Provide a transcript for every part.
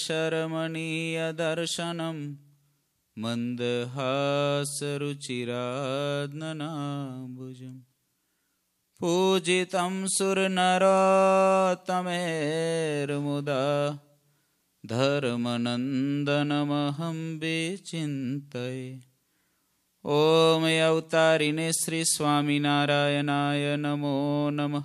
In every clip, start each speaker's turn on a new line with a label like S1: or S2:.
S1: शरमणीयदर्शनं मन्दहासरुचिराद्ननाम्बुजम् पूजितं सुरनरोत्तमेर्मुदा धर्मनन्दनमहं विचिन्तये ॐ अवतारिणे श्रीस्वामिनारायणाय नमो नमः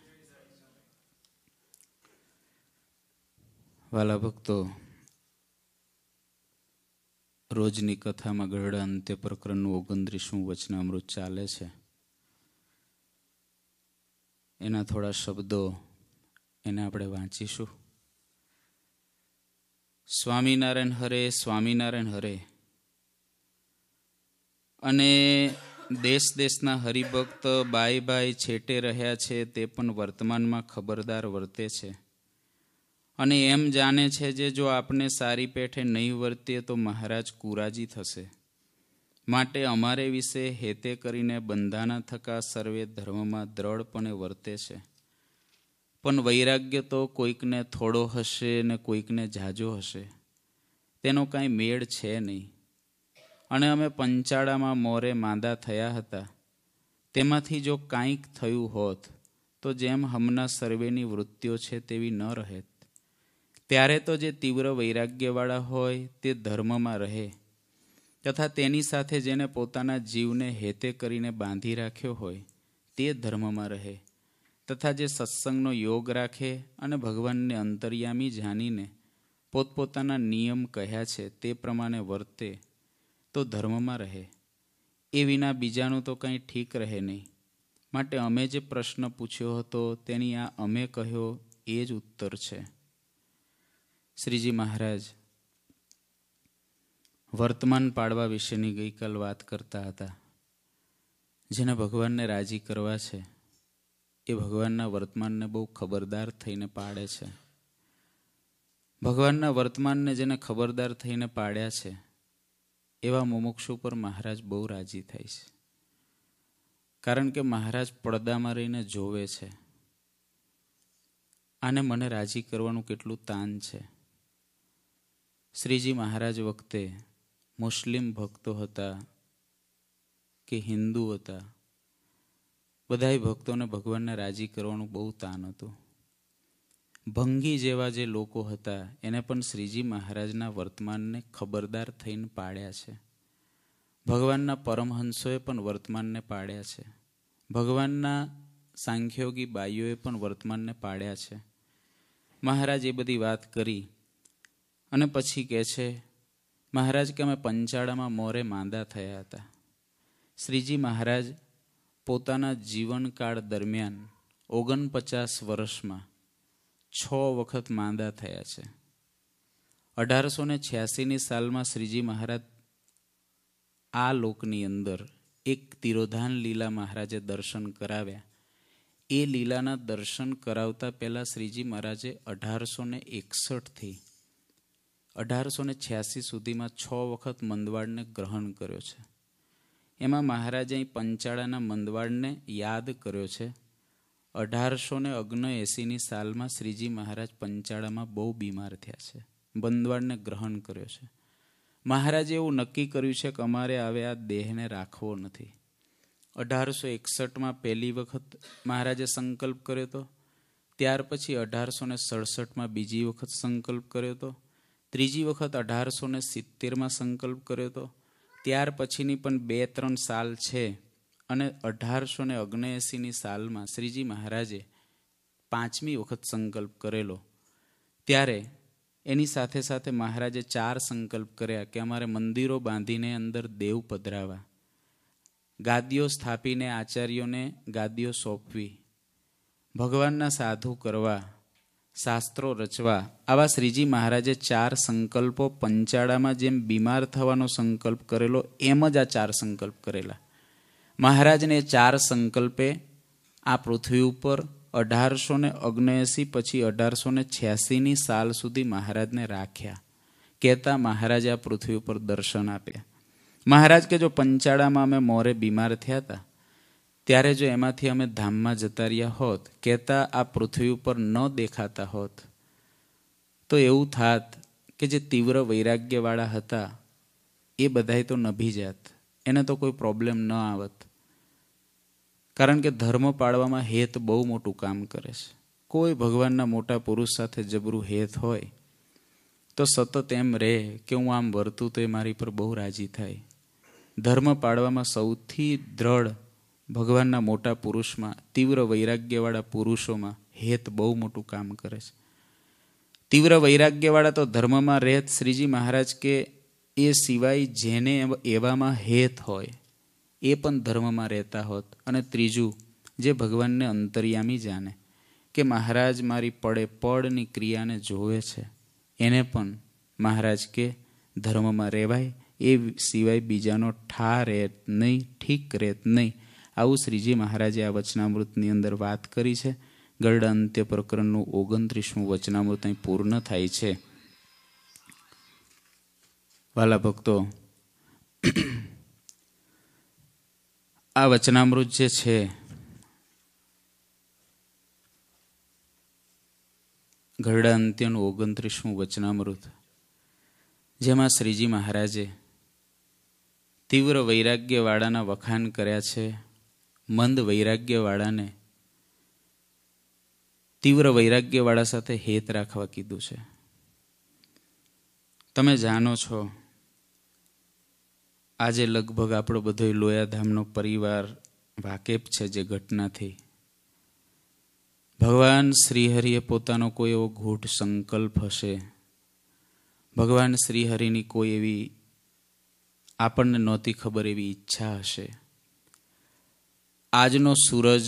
S1: વાલા ભક્તો રોજની કથામાં ગઢડા અંત્ય પ્રકરણનું ઓગણત્રીસમું વચનામૃત ચાલે છે એના થોડા શબ્દો એને આપણે વાંચીશું સ્વામિનારાયણ હરે સ્વામિનારાયણ હરે અને દેશ દેશના હરિભક્ત બાય બાય છેટે રહ્યા છે તે પણ વર્તમાનમાં ખબરદાર વર્તે છે અને એમ જાણે છે જે જો આપણે સારી પેઠે નહીં વર્તીએ તો મહારાજ કુરાજી થશે માટે અમારે વિશે હેતે કરીને બંધાના થકા સર્વે ધર્મમાં દ્રઢપણે વર્તે છે પણ વૈરાગ્ય તો કોઈકને થોડો હશે ને કોઈકને ઝાઝો હશે તેનો કાંઈ મેળ છે નહીં અને અમે પંચાળામાં મોરે માંદા થયા હતા તેમાંથી જો કાંઈક થયું હોત તો જેમ હમણાં સર્વેની વૃત્તિઓ છે તેવી ન રહેત ત્યારે તો જે તીવ્ર વૈરાગ્યવાળા હોય તે ધર્મમાં રહે તથા તેની સાથે જેને પોતાના જીવને હેતે કરીને બાંધી રાખ્યો હોય તે ધર્મમાં રહે તથા જે સત્સંગનો યોગ રાખે અને ભગવાનને અંતર્યામી જાણીને પોતપોતાના નિયમ કહ્યા છે તે પ્રમાણે વર્તે તો ધર્મમાં રહે એ વિના બીજાનું તો કંઈ ઠીક રહે નહીં માટે અમે જે પ્રશ્ન પૂછ્યો હતો તેની આ અમે કહ્યો એ જ ઉત્તર છે શ્રીજી મહારાજ વર્તમાન પાડવા વિશેની ગઈકાલ વાત કરતા હતા જેને ભગવાનને રાજી કરવા છે એ ભગવાનના વર્તમાનને બહુ ખબરદાર થઈને પાડે છે ભગવાનના વર્તમાનને જેને ખબરદાર થઈને પાડ્યા છે એવા મુમુક્ષુ પર મહારાજ બહુ રાજી થાય છે કારણ કે મહારાજ પડદામાં રહીને જોવે છે આને મને રાજી કરવાનું કેટલું તાન છે શ્રીજી મહારાજ વખતે મુસ્લિમ ભક્તો હતા કે હિન્દુ હતા બધાય ભક્તોને ભગવાનને રાજી કરવાનું બહુ તાન હતું ભંગી જેવા જે લોકો હતા એને પણ શ્રીજી મહારાજના વર્તમાનને ખબરદાર થઈને પાડ્યા છે ભગવાનના પરમહંસોએ પણ વર્તમાનને પાડ્યા છે ભગવાનના સાંખ્યોગી બાઈઓએ પણ વર્તમાનને પાડ્યા છે મહારાજ એ બધી વાત કરી અને પછી કહે છે મહારાજ કે અમે પંચાળામાં મોરે માંદા થયા હતા શ્રીજી મહારાજ પોતાના જીવનકાળ દરમિયાન ઓગણપચાસ વર્ષમાં છ વખત માંદા થયા છે અઢારસો ને છ્યાસીની સાલમાં શ્રીજી મહારાજ આ લોકની અંદર એક તિરોધાન લીલા મહારાજે દર્શન કરાવ્યા એ લીલાના દર્શન કરાવતા પહેલાં શ્રીજી મહારાજે અઢારસો ને એકસઠથી અઢારસો ને છ્યાસી સુધીમાં છ વખત મંદવાડને ગ્રહણ કર્યો છે એમાં મહારાજે પંચાળાના મંદવાડને યાદ કર્યો છે અઢારસો ને ઓગણએંસીની સાલમાં શ્રીજી મહારાજ પંચાળામાં બહુ બીમાર થયા છે મંદવાડને ગ્રહણ કર્યો છે મહારાજે એવું નક્કી કર્યું છે કે અમારે હવે આ દેહને રાખવો નથી અઢારસો એકસઠમાં પહેલી વખત મહારાજે સંકલ્પ કર્યો હતો ત્યાર પછી અઢારસો ને સડસઠમાં બીજી વખત સંકલ્પ કર્યો હતો ત્રીજી વખત અઢારસો ને સિત્તેરમાં સંકલ્પ કર્યો હતો ત્યાર પછીની પણ બે ત્રણ સાલ છે અને અઢારસો ને ઓગણએંસીની સાલમાં શ્રીજી મહારાજે પાંચમી વખત સંકલ્પ કરેલો ત્યારે એની સાથે સાથે મહારાજે ચાર સંકલ્પ કર્યા કે અમારે મંદિરો બાંધીને અંદર દેવ પધરાવા ગાદીઓ સ્થાપીને આચાર્યોને ગાદીઓ સોંપવી ભગવાનના સાધુ કરવા શાસ્ત્રો રચવા આવા શ્રીજી મહારાજે ચાર સંકલ્પો પંચાળામાં જેમ બીમાર થવાનો સંકલ્પ કરેલો એમ જ આ ચાર સંકલ્પ કરેલા મહારાજને ચાર સંકલ્પે આ પૃથ્વી ઉપર અઢારસો ને ઓગણએંસી પછી અઢારસો ને છ્યાસીની સાલ સુધી મહારાજને રાખ્યા કહેતા મહારાજે આ પૃથ્વી ઉપર દર્શન આપ્યા મહારાજ કે જો પંચાળામાં અમે મોરે બીમાર થયા હતા ત્યારે જો એમાંથી અમે ધામમાં જતા રહ્યા હોત કહેતા આ પૃથ્વી ઉપર ન દેખાતા હોત તો એવું થાત કે જે તીવ્ર વૈરાગ્યવાળા હતા એ બધાએ તો નભી જાત એને તો કોઈ પ્રોબ્લેમ ન આવત કારણ કે ધર્મ પાળવામાં હેત બહુ મોટું કામ કરે છે કોઈ ભગવાનના મોટા પુરુષ સાથે જબરું હેત હોય તો સતત એમ રહે કે હું આમ વર્તું તો એ મારી પર બહુ રાજી થાય ધર્મ પાળવામાં સૌથી દ્રઢ ભગવાનના મોટા પુરુષમાં તીવ્ર વૈરાગ્યવાળા પુરુષોમાં હેત બહુ મોટું કામ કરે છે તીવ્ર વૈરાગ્યવાળા તો ધર્મમાં રહેત શ્રીજી મહારાજ કે એ સિવાય જેને એવામાં હેત હોય એ પણ ધર્મમાં રહેતા હોત અને ત્રીજું જે ભગવાનને અંતર્યામી જાણે કે મહારાજ મારી પડે પડની ક્રિયાને જોવે છે એને પણ મહારાજ કે ધર્મમાં રહેવાય એ સિવાય બીજાનો ઠા રહેત નહીં ઠીક રહેત નહીં આવું શ્રીજી મહારાજે આ વચનામૃતની અંદર વાત કરી છે ગરડા અંત્ય પ્રકરણનું ઓગણત્રીસમું વચનામૃત અહીં પૂર્ણ થાય છે વાલા ભક્તો આ વચનામૃત જે છે ગરડા અંત્યનું ઓગણત્રીસમું વચનામૃત જેમાં શ્રીજી મહારાજે તીવ્ર વૈરાગ્યવાળાના વખાણ કર્યા છે મંદ વૈરાગ્યવાળાને તીવ્ર વૈરાગ્યવાળા સાથે હેત રાખવા કીધું છે તમે જાણો છો આજે લગભગ આપણો બધો લોયાધામનો પરિવાર વાકેફ છે જે ઘટનાથી ભગવાન શ્રીહરિએ પોતાનો કોઈ એવો ઘૂંટ સંકલ્પ હશે ભગવાન શ્રીહરિની કોઈ એવી આપણને નહોતી ખબર એવી ઈચ્છા હશે આજનો સૂરજ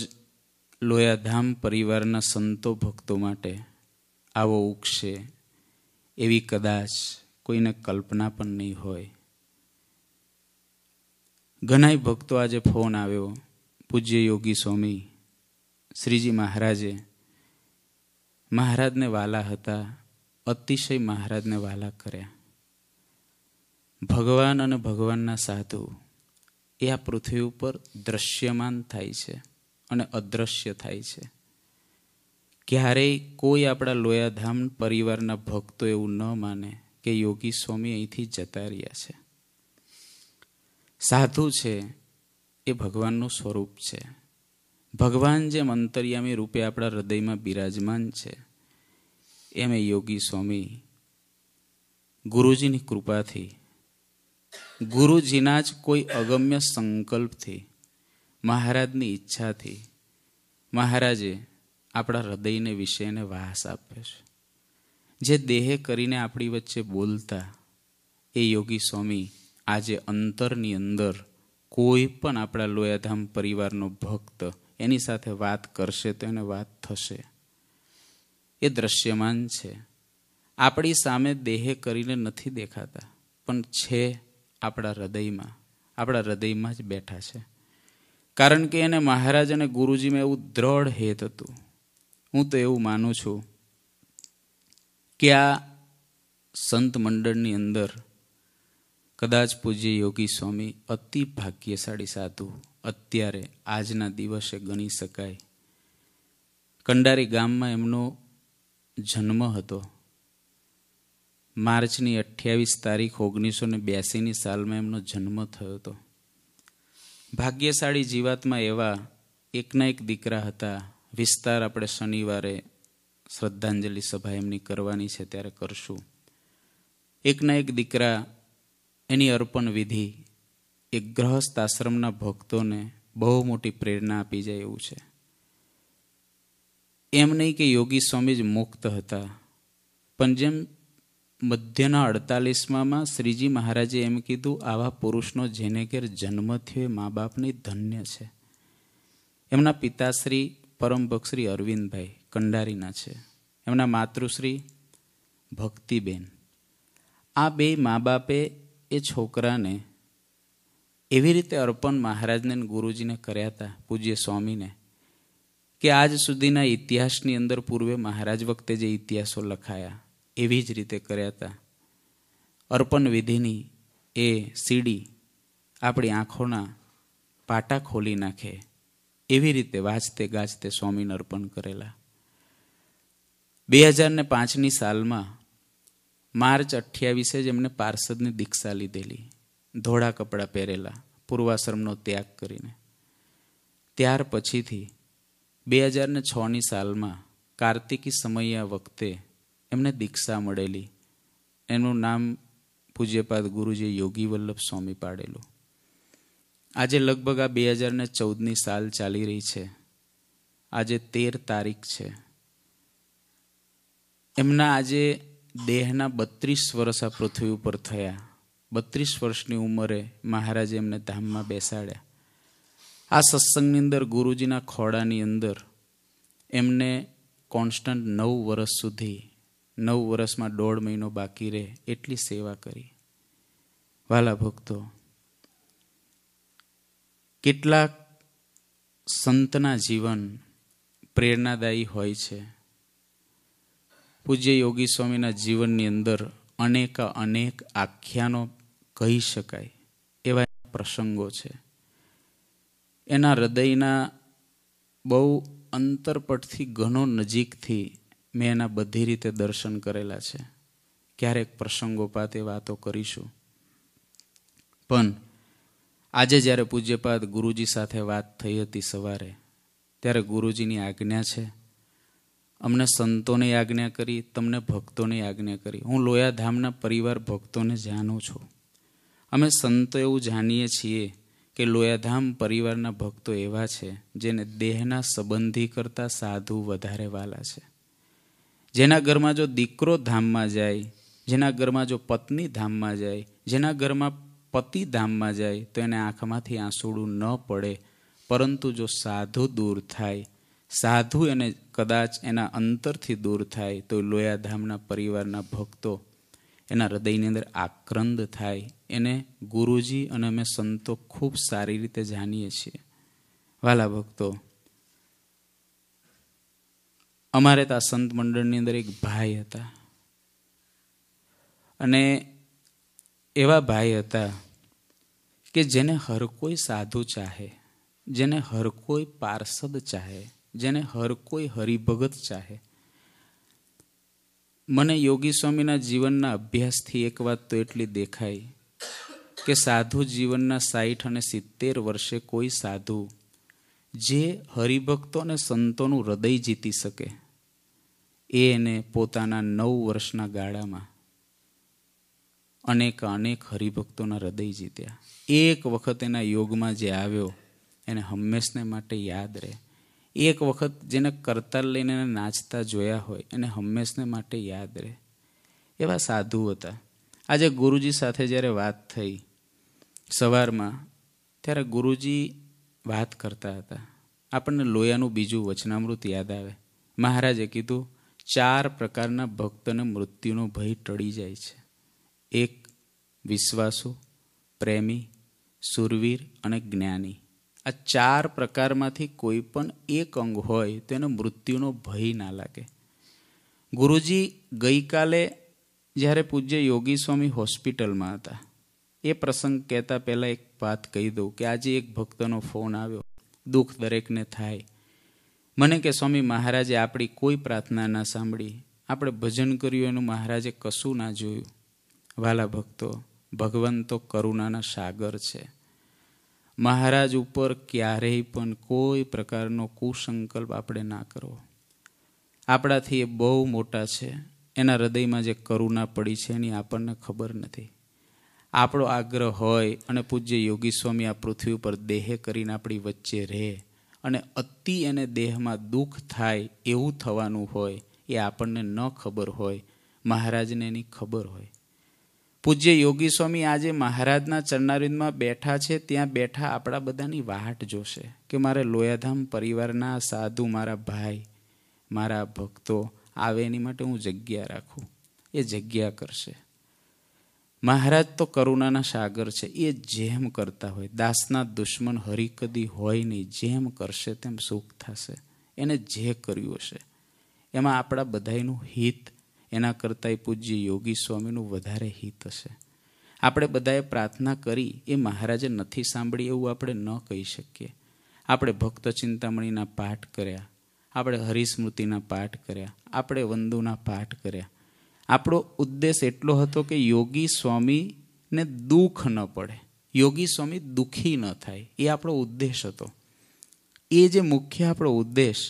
S1: લોયાધામ પરિવારના સંતો ભક્તો માટે આવો ઉગશે એવી કદાચ કોઈને કલ્પના પણ નહીં હોય ઘણાય ભક્તો આજે ફોન આવ્યો પૂજ્ય યોગી સ્વામી શ્રીજી મહારાજે મહારાજને વાલા હતા અતિશય મહારાજને વાલા કર્યા ભગવાન અને ભગવાનના સાધુ એ આ પૃથ્વી ઉપર દ્રશ્યમાન થાય છે અને અદ્રશ્ય થાય છે ક્યારેય કોઈ આપણા લોયાધામ પરિવારના ભક્તો એવું ન માને કે યોગી સ્વામી અહીંથી જતા રહ્યા છે સાધુ છે એ ભગવાનનું સ્વરૂપ છે ભગવાન જેમ અંતર્યામી રૂપે આપણા હૃદયમાં બિરાજમાન છે એમ યોગી સ્વામી ગુરુજીની કૃપાથી ગુરુજીના જ કોઈ અગમ્ય સંકલ્પથી મહારાજની ઈચ્છાથી મહારાજે આપણા હૃદયને વિષયને વાસ આપ્યો છે જે દેહે કરીને આપણી વચ્ચે બોલતા એ યોગી સ્વામી આજે અંતરની અંદર કોઈ પણ આપણા લોયાધામ પરિવારનો ભક્ત એની સાથે વાત કરશે તો એને વાત થશે એ દ્રશ્યમાન છે આપણી સામે દેહે કરીને નથી દેખાતા પણ છે આપણા હૃદયમાં આપણા હૃદયમાં જ બેઠા છે કારણ કે એને મહારાજ અને ગુરુજીમાં એવું દ્રઢ હેત હતું હું તો એવું માનું છું કે આ સંત મંડળની અંદર કદાચ પૂજ્ય યોગી સ્વામી અતિ ભાગ્યશાળી સાધુ અત્યારે આજના દિવસે ગણી શકાય કંડારી ગામમાં એમનો જન્મ હતો માર્ચની અઠ્યાવીસ તારીખ ઓગણીસો ને બ્યાસીની સાલમાં એમનો જન્મ થયો હતો ભાગ્યશાળી જીવાતમાં એવા એકના એક દીકરા હતા વિસ્તાર આપણે શનિવારે શ્રદ્ધાંજલિ સભા એમની કરવાની છે ત્યારે કરશું એકના એક દીકરા એની અર્પણ વિધિ એ ગ્રહસ્થ આશ્રમના ભક્તોને બહુ મોટી પ્રેરણા આપી જાય એવું છે એમ નહીં કે યોગી સ્વામી જ મુક્ત હતા પણ જેમ મધ્યના અડતાલીસમાં શ્રીજી મહારાજે એમ કીધું આવા પુરુષનો જેને ઘેર જન્મ થયો એ મા બાપની ધન્ય છે એમના પિતાશ્રી પરમભક્ષશ્રી અરવિંદભાઈ કંડારીના છે એમના માતૃશ્રી ભક્તિબેન આ બે મા બાપે એ છોકરાને એવી રીતે અર્પણ મહારાજને ગુરુજીને કર્યા હતા પૂજ્ય સ્વામીને કે આજ સુધીના ઇતિહાસની અંદર પૂર્વે મહારાજ વખતે જે ઇતિહાસો લખાયા એવી જ રીતે કર્યા હતા અર્પણ વિધિની એ સીડી આપણી આંખોના પાટા ખોલી નાખે એવી રીતે વાંચતે ગાજતે સ્વામીને અર્પણ કરેલા બે હજારને પાંચની સાલમાં માર્ચ અઠ્યાવીસે જ એમને પાર્ષદની દીક્ષા લીધેલી ધોળા કપડાં પહેરેલા પૂર્વાશ્રમનો ત્યાગ કરીને ત્યાર પછીથી બે હજારને છની સાલમાં કાર્તિકી સમયા વખતે એમને દીક્ષા મળેલી એનું નામ પૂજ્યપાદ ગુરુજી યોગી વલ્લભ સ્વામી પાડેલું આજે લગભગ આ બે હજાર ને ચૌદની સાલ ચાલી રહી છે આજે તેર તારીખ છે એમના આજે દેહના બત્રીસ વર્ષ આ પૃથ્વી ઉપર થયા બત્રીસ વર્ષની ઉંમરે મહારાજે એમને ધામમાં બેસાડ્યા આ સત્સંગની અંદર ગુરુજીના ખોડાની અંદર એમને કોન્સ્ટન્ટ નવ વર્ષ સુધી નવ વર્ષમાં દોઢ મહિનો બાકી રહે એટલી સેવા કરી વાલા ભક્તો કેટલાક સંતના જીવન પ્રેરણાદાયી હોય છે પૂજ્ય યોગી સ્વામીના જીવનની અંદર અનેક અનેક આખ્યાનો કહી શકાય એવા પ્રસંગો છે એના હૃદયના બહુ અંતરપટથી ઘણો નજીકથી મેં એના બધી રીતે દર્શન કરેલા છે ક્યારેક પ્રસંગોપાત એ વાતો કરીશું પણ આજે જ્યારે પૂજ્યપાદ ગુરુજી સાથે વાત થઈ હતી સવારે ત્યારે ગુરુજીની આજ્ઞા છે અમને સંતોની આજ્ઞા કરી તમને ભક્તોની આજ્ઞા કરી હું લોયાધામના પરિવાર ભક્તોને જાણું છું અમે સંતો એવું જાણીએ છીએ કે લોયાધામ પરિવારના ભક્તો એવા છે જેને દેહના સંબંધી કરતાં સાધુ વધારે વાલા છે જેના ઘરમાં જો દીકરો ધામમાં જાય જેના ઘરમાં જો પત્ની ધામમાં જાય જેના ઘરમાં પતિ ધામમાં જાય તો એને આંખમાંથી આંસુડું ન પડે પરંતુ જો સાધુ દૂર થાય સાધુ એને કદાચ એના અંતરથી દૂર થાય તો લોયા ધામના પરિવારના ભક્તો એના હૃદયની અંદર આક્રંદ થાય એને ગુરુજી અને અમે સંતો ખૂબ સારી રીતે જાણીએ છીએ વાલા ભક્તો અમારે ત્યાં સંત મંડળની અંદર એક ભાઈ હતા અને એવા ભાઈ હતા કે જેને હર કોઈ સાધુ ચાહે જેને હર કોઈ પાર્ષદ ચાહે જેને હર કોઈ હરિભગત ચાહે મને યોગી સ્વામીના જીવનના અભ્યાસથી એક વાત તો એટલી દેખાઈ કે સાધુ જીવનના સાઠ અને સિત્તેર વર્ષે કોઈ સાધુ જે હરિભક્તો અને સંતોનું હૃદય જીતી શકે એ એને પોતાના નવ વર્ષના ગાળામાં અનેક અનેક હરિભક્તોના હૃદય જીત્યા એક વખત એના યોગમાં જે આવ્યો એને હંમેશને માટે યાદ રહે એક વખત જેને કરતાર લઈને એને નાચતા જોયા હોય એને હંમેશને માટે યાદ રહે એવા સાધુ હતા આજે ગુરુજી સાથે જ્યારે વાત થઈ સવારમાં ત્યારે ગુરુજી વાત કરતા હતા આપણને લોયાનું બીજું વચનામૃત યાદ આવે મહારાજે કીધું ચાર પ્રકારના ભક્તને મૃત્યુનો ભય ટળી જાય છે એક વિશ્વાસુ પ્રેમી સુરવીર અને જ્ઞાની આ ચાર પ્રકારમાંથી કોઈ પણ એક અંગ હોય તો એને મૃત્યુનો ભય ના લાગે ગુરુજી ગઈકાલે જ્યારે પૂજ્ય યોગી સ્વામી હોસ્પિટલમાં હતા એ પ્રસંગ કહેતા પહેલાં એક વાત કહી દઉં કે આજે એક ભક્તનો ફોન આવ્યો દુઃખ દરેકને થાય મને કે સ્વામી મહારાજે આપણી કોઈ પ્રાર્થના ના સાંભળી આપણે ભજન કર્યું એનું મહારાજે કશું ના જોયું વાલા ભક્તો ભગવાન તો કરુણાના સાગર છે મહારાજ ઉપર ક્યારેય પણ કોઈ પ્રકારનો કુસંકલ્પ આપણે ના કરવો આપણાથી એ બહુ મોટા છે એના હૃદયમાં જે કરુણા પડી છે એની આપણને ખબર નથી આપણો આગ્રહ હોય અને પૂજ્ય યોગી સ્વામી આ પૃથ્વી ઉપર દેહ કરીને આપણી વચ્ચે રહે અને અતિ એને દેહમાં દુઃખ થાય એવું થવાનું હોય એ આપણને ન ખબર હોય મહારાજને એની ખબર હોય પૂજ્ય યોગી સ્વામી આજે મહારાજના ચરણારિંદમાં બેઠા છે ત્યાં બેઠા આપણા બધાની વાટ જોશે કે મારે લોયાધામ પરિવારના સાધુ મારા ભાઈ મારા ભક્તો આવે એની માટે હું જગ્યા રાખું એ જગ્યા કરશે મહારાજ તો કરુણાના સાગર છે એ જેમ કરતા હોય દાસના દુશ્મન હરિકદી હોય નહીં જેમ કરશે તેમ સુખ થશે એને જે કર્યું હશે એમાં આપણા બધાનું હિત એના કરતાંય પૂજ્ય યોગી સ્વામીનું વધારે હિત હશે આપણે બધાએ પ્રાર્થના કરી એ મહારાજે નથી સાંભળી એવું આપણે ન કહી શકીએ આપણે ભક્ત ચિંતામણીના પાઠ કર્યા આપણે હરિસ્મૃતિના પાઠ કર્યા આપણે વંદુના પાઠ કર્યા આપણો ઉદ્દેશ એટલો હતો કે યોગી સ્વામીને દુઃખ ન પડે યોગી સ્વામી દુઃખી ન થાય એ આપણો ઉદ્દેશ હતો એ જે મુખ્ય આપણો ઉદ્દેશ